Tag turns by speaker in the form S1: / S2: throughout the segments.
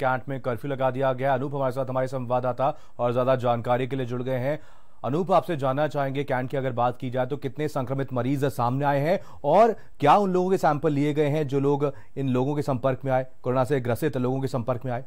S1: Cantt में curfew लगा दिया गया अनूप हमारे साथ हमारे संवाददाता और ज्यादा जानकारी के लिए जुड़ गए हैं अनूप आपसे जानना चाहेंगे कैंट की अगर बात की जाए तो कितने संक्रमित मरीज सामने आए हैं और क्या उन लोगों के सैंपल लिए गए हैं जो लोग इन लोगों के संपर्क में आए कोरोना से ग्रसित लोगों के संपर्क में आए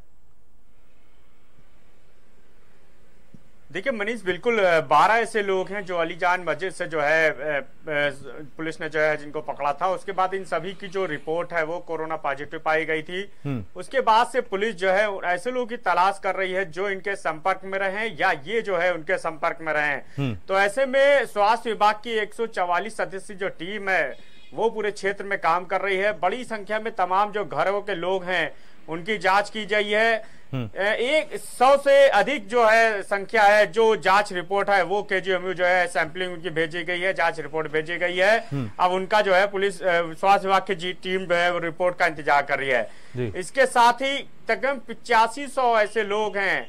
S1: देखिए मनीष बिल्कुल बारह ऐसे लोग हैं जो अलीजान मस्जिद से जो है पुलिस ने जो है जिनको पकड़ा था उसके बाद इन सभी की जो रिपोर्ट है वो कोरोना पॉजिटिव पाई गई थी हम्म। उसके बाद से पुलिस जो है ऐसे लोगों की तलाश कर रही है जो इनके संपर्क में रहे या ये जो है उनके संपर्क में रहे हम्म। तो ऐसे में स्वास्थ्य विभाग की एक सदस्यीय जो टीम है वो पूरे क्षेत्र में काम कर रही है बड़ी संख्या में तमाम जो घरों के लोग हैं उनकी जांच की गई है हम्म। एक सौ से अधिक जो है संख्या है जो जांच रिपोर्ट है वो के जो है सैंपलिंग उनकी भेजी गई है जांच रिपोर्ट भेजी गई है हम्म। अब उनका जो है पुलिस स्वास्थ्य विभाग की जी टीम जो है वो रिपोर्ट का इंतजार कर रही है इसके साथ ही तकरीबन पिचासी सौ ऐसे लोग हैं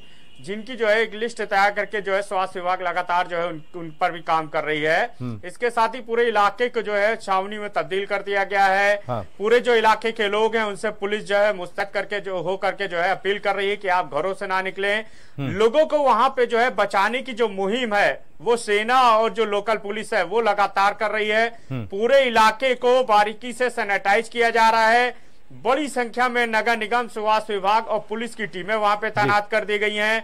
S1: जिनकी जो है एक लिस्ट तैयार करके जो है स्वास्थ्य विभाग लगातार जो है उन, उन पर भी काम कर रही है हम्म। इसके साथ ही पूरे इलाके को जो है छावनी में तब्दील कर दिया गया है हाँ। पूरे जो इलाके के लोग हैं उनसे पुलिस जो है मुस्तक करके जो हो करके जो है अपील कर रही है कि आप घरों से ना निकले हम्म। लोगों को वहां पे जो है बचाने की जो मुहिम है वो सेना और जो लोकल पुलिस है वो लगातार कर रही है हम्म। पूरे इलाके को बारीकी से सैनिटाइज किया जा रहा है बड़ी संख्या में नगर निगम स्वास्थ्य विभाग और पुलिस की टीमें वहां पे तैनात कर दी गई हैं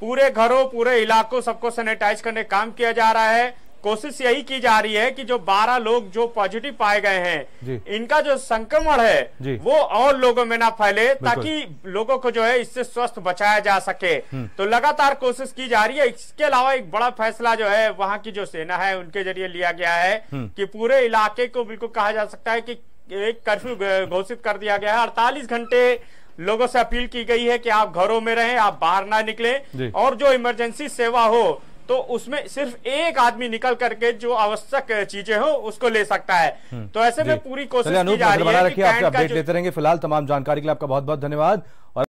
S1: पूरे घरों पूरे इलाकों सबको सैनिटाइज करने काम किया जा रहा है कोशिश यही की जा रही है कि जो 12 लोग जो पॉजिटिव पाए गए हैं इनका जो संक्रमण है वो और लोगों में ना फैले ताकि लोगों को जो है इससे स्वस्थ बचाया जा सके हम्म। तो लगातार कोशिश की जा रही है इसके अलावा एक बड़ा फैसला जो है वहां की जो सेना है उनके जरिए लिया गया है हम्म। कि पूरे इलाके को बिल्कुल कहा जा सकता है कि एक कर्फ्यू घोषित कर दिया गया है अड़तालीस घंटे लोगों से अपील की गई है कि आप घरों में रहें आप बाहर ना निकले और जो इमरजेंसी सेवा हो तो उसमें सिर्फ एक आदमी निकल करके जो आवश्यक चीजें हो उसको ले सकता है हम्म। तो ऐसे में पूरी कोशिश की जा रही है फिलहाल तमाम जानकारी के लिए आपका बहुत बहुत धन्यवाद